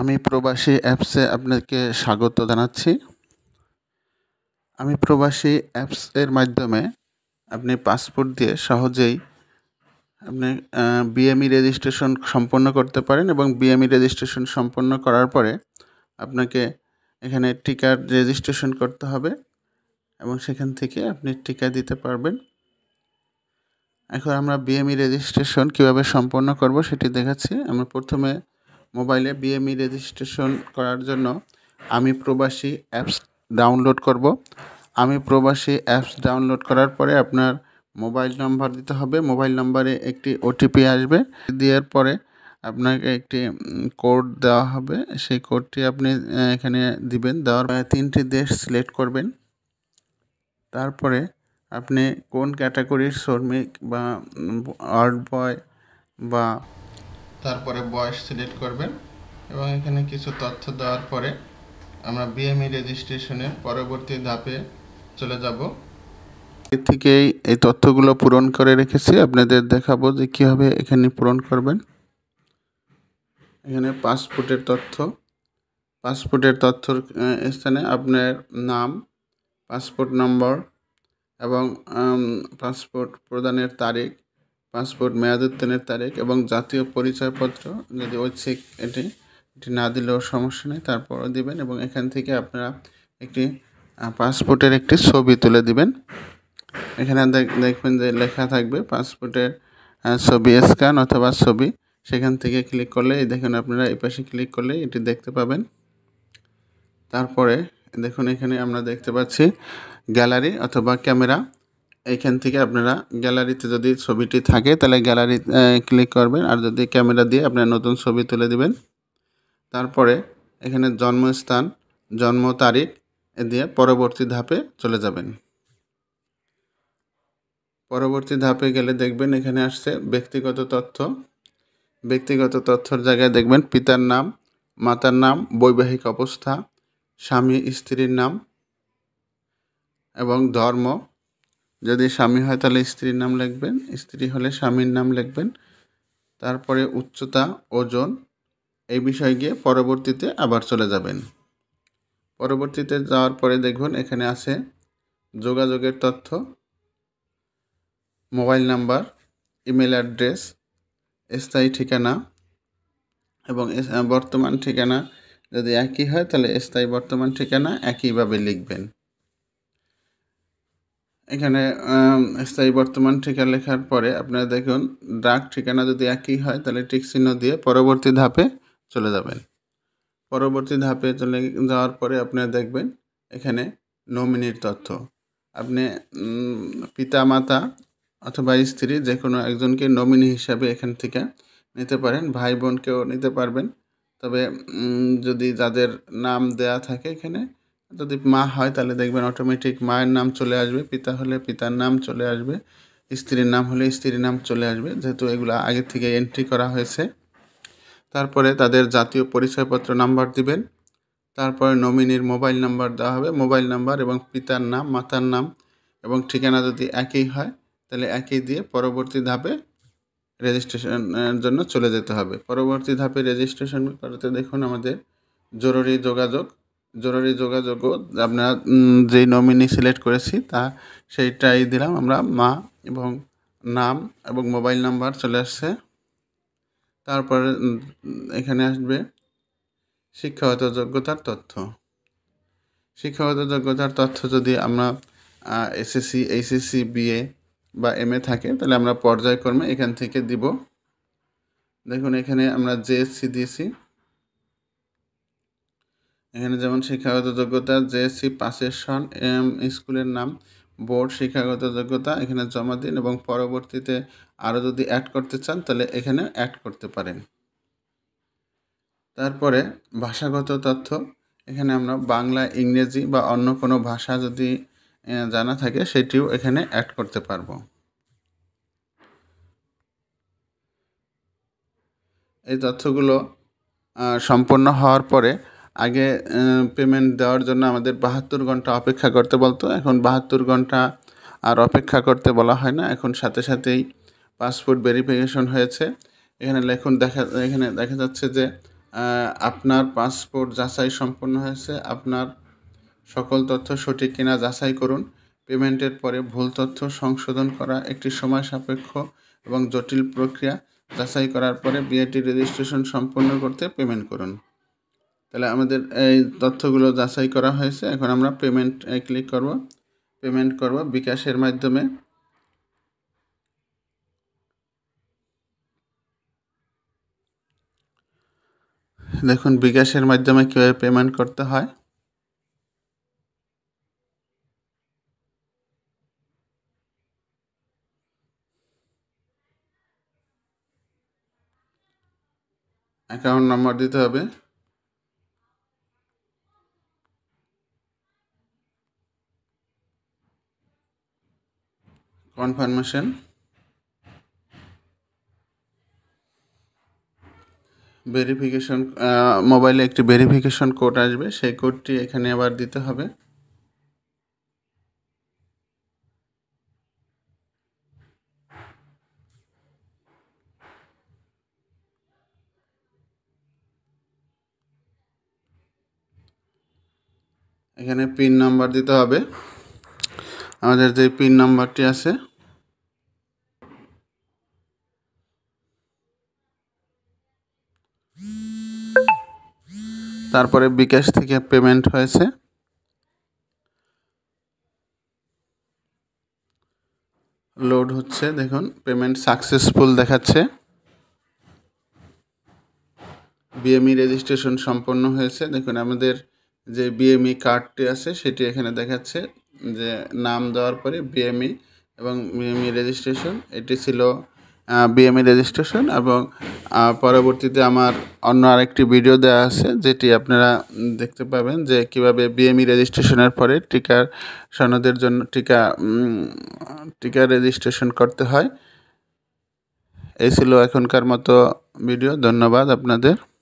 আমি প্রবাসী অ্যাপসে আপনাকে স্বাগত জানাচ্ছি আমি প্রবাসী অ্যাপস এর মাধ্যমে আপনি পাসপোর্ট দিয়ে সহজেই আপনি বিএমই রেজিস্ট্রেশন e সম্পন্ন করতে পারেন এবং বিএমই রেজিস্ট্রেশন e সম্পন্ন করার পরে আপনাকে এখানে টিকার রেজিস্ট্রেশন করতে হবে এবং সেখান থেকে আপনি টিকা দিতে পারবেন এখন আমরা বিএমই রেজিস্ট্রেশন e কিভাবে সম্পন্ন করব সেটি দেখাচ্ছি আমরা প্রথমে মোবাইলে বিএমই রেজিস্ট্রেশন e করার জন্য আমি প্রবাসী অ্যাপস ডাউনলোড করব আমি প্রবাসী অ্যাপস ডাউনলোড করার পরে আপনার মোবাইল নাম্বার দিতে হবে মোবাইল নাম্বারে একটি ওটিপি আসবে দেওয়ার পরে আপনাকে একটি কোড দেওয়া হবে সেই কোডটি আপনি এখানে দিবেন দেওয়ার তিনটি দেশ সিলেক্ট করবেন তারপরে আপনি কোন ক্যাটাগরির শ্রমিক বা আর্ট বয় বা তারপরে বয়স সিলেক্ট করবেন এবং এখানে কিছু তথ্য দেওয়ার পরে আমরা বিএমই e রেজিস্ট্রেশনের পরবর্তী ধাপে চলে যাব এর থেকেই এই তথ্যগুলো পূরণ করে রেখেছি আপনাদের দেখাবো যে কীভাবে এখানে পূরণ করবেন এখানে পাসপোর্টের তথ্য পাসপোর্টের তথ্যর স্থানে আপনার নাম পাসপোর্ট নম্বর এবং পাসপোর্ট প্রদানের তারিখ পাসপোর্ট মেয়াদোত্তীর্ণের তারিখ এবং জাতীয় পরিচয়পত্র যদি ঐচ্ছিক এটি এটি না দিলেও সমস্যা নেই তারপরও দিবেন এবং এখান থেকে আপনারা একটি পাসপোর্টের একটি ছবি তুলে দিবেন এখানে দেখবেন যে লেখা থাকবে পাসপোর্টের ছবি স্ক্যান অথবা ছবি সেখান থেকে ক্লিক করলে দেখুন আপনারা এই পাশে ক্লিক করলে এটি দেখতে পাবেন তারপরে দেখুন এখানে আমরা দেখতে পাচ্ছি গ্যালারি অথবা ক্যামেরা এখান থেকে আপনারা গ্যালারিতে যদি ছবিটি থাকে তাহলে গ্যালারি ক্লিক করবেন আর যদি ক্যামেরা দিয়ে আপনারা নতুন ছবি তুলে দিবেন তারপরে এখানে জন্মস্থান জন্ম তারিখ দিয়ে পরবর্তী ধাপে চলে যাবেন পরবর্তী ধাপে গেলে দেখবেন এখানে আসছে ব্যক্তিগত তথ্য ব্যক্তিগত তথ্যর জায়গায় দেখবেন পিতার নাম মাতার নাম বৈবাহিক অবস্থা স্বামী স্ত্রীর নাম এবং ধর্ম যদি স্বামী হয় তাহলে স্ত্রীর নাম লিখবেন স্ত্রী হলে স্বামীর নাম লিখবেন তারপরে উচ্চতা ওজন এই বিষয়ে গিয়ে পরবর্তীতে আবার চলে যাবেন পরবর্তীতে যাওয়ার পরে দেখুন এখানে আছে যোগাযোগের তথ্য মোবাইল নাম্বার ইমেল অ্যাড্রেস স্থায়ী ঠিকানা এবং বর্তমান ঠিকানা যদি একই হয় তাহলে স্থায়ী বর্তমান ঠিকানা একইভাবে লিখবেন এখানে স্থায়ী বর্তমান ঠিকা লেখার পরে আপনারা দেখুন ডাক ঠিকানা যদি একই হয় তাহলে টিক চিহ্ন দিয়ে পরবর্তী ধাপে চলে যাবেন পরবর্তী ধাপে চলে যাওয়ার পরে আপনারা দেখবেন এখানে নমিনির তথ্য আপনি পিতা মাতা অথবা স্ত্রী যে কোনো একজনকে নমিনি হিসাবে এখান থেকে নিতে পারেন ভাই বোনকেও নিতে পারবেন তবে যদি যাদের নাম দেয়া থাকে এখানে যদি মা হয় তাহলে দেখবেন অটোমেটিক মায়ের নাম চলে আসবে পিতা হলে পিতার নাম চলে আসবে স্ত্রীর নাম হলে স্ত্রীর নাম চলে আসবে যেহেতু এগুলো আগে থেকে এন্ট্রি করা হয়েছে তারপরে তাদের জাতীয় পরিচয়পত্র নাম্বার দিবেন তারপরে নমিনির মোবাইল নাম্বার দেওয়া হবে মোবাইল নাম্বার এবং পিতার নাম মাতার নাম এবং ঠিকানা যদি একই হয় তাহলে একই দিয়ে পরবর্তী ধাপে রেজিস্ট্রেশনের জন্য চলে যেতে হবে পরবর্তী ধাপে রেজিস্ট্রেশন করতে দেখুন আমাদের জরুরি যোগাযোগ জরুরি যোগাযোগ আপনারা যেই নমিনি সিলেক্ট করেছি তা সেইটাই দিলাম আমরা মা এবং নাম এবং মোবাইল নাম্বার চলে আসছে তারপরে এখানে আসবে শিক্ষাগত যোগ্যতার তথ্য শিক্ষাগত যোগ্যতার তথ্য যদি আমরা এসএসসি এইচএসসি বিএ বা এম এ থাকে তাহলে আমরা পর্যায়ক্রমে এখান থেকে দিব দেখুন এখানে আমরা জেএসসি দিয়েছি এখানে যেমন শিক্ষাগত যোগ্যতা জেএসসি পাশের সন এম স্কুলের নাম বোর্ড শিক্ষাগত যোগ্যতা এখানে জমা দিন এবং পরবর্তীতে আরও যদি অ্যাড করতে চান তাহলে এখানে অ্যাড করতে পারেন তারপরে ভাষাগত তথ্য এখানে আমরা বাংলা ইংরেজি বা অন্য কোনো ভাষা যদি জানা থাকে সেটিও এখানে অ্যাড করতে পারবো এই তথ্যগুলো সম্পন্ন হওয়ার পরে আগে পেমেন্ট দেওয়ার জন্য আমাদের বাহাত্তর ঘন্টা অপেক্ষা করতে বলতো এখন বাহাত্তর ঘন্টা আর অপেক্ষা করতে বলা হয় না এখন সাথে সাথেই পাসপোর্ট ভেরিফিকেশন হয়েছে এখানে লেখুন দেখা এখানে দেখা যাচ্ছে যে আপনার পাসপোর্ট যাচাই সম্পন্ন হয়েছে আপনার সকল তথ্য সঠিক কিনা যাচাই করুন পেমেন্টের পরে ভুল তথ্য সংশোধন করা একটি সময় সাপেক্ষ এবং জটিল প্রক্রিয়া যাচাই করার পরে বিআইটি রেজিস্ট্রেশন সম্পন্ন করতে পেমেন্ট করুন তাহলে আমাদের এই তথ্যগুলো যাচাই করা হয়েছে এখন আমরা পেমেন্ট ক্লিক করব পেমেন্ট করব বিকাশের মাধ্যমে দেখুন বিকাশের মাধ্যমে কীভাবে পেমেন্ট করতে হয় অ্যাকাউন্ট নম্বর দিতে হবে কনফার্মেশন ভেরিফিকেশন মোবাইলে একটি ভেরিফিকেশন কোড আসবে সেই কোডটি এখানে আবার দিতে হবে এখানে পিন নাম্বার দিতে হবে আমাদের যে পিন নাম্বারটি আছে তারপরে বিকাশ থেকে পেমেন্ট হয়েছে লোড হচ্ছে দেখুন পেমেন্ট সাকসেসফুল দেখাচ্ছে বিএমই e রেজিস্ট্রেশন সম্পন্ন হয়েছে দেখুন আমাদের যে বিএমই e কার্ডটি আছে সেটি এখানে দেখাচ্ছে যে নাম দেওয়ার পরে বিএমই e এবং বিএমই রেজিস্ট্রেশন এটি ছিল বিএমই রেজিস্ট্রেশন e এবং পরবর্তীতে আমার অন্য আরেকটি ভিডিও দেওয়া আছে যেটি আপনারা দেখতে পাবেন যে কিভাবে বিএমই e রেজিস্ট্রেশনের পরে টিকার সনদের জন্য টিকা টিকা রেজিস্ট্রেশন করতে হয় এই ছিল এখনকার মতো ভিডিও ধন্যবাদ আপনাদের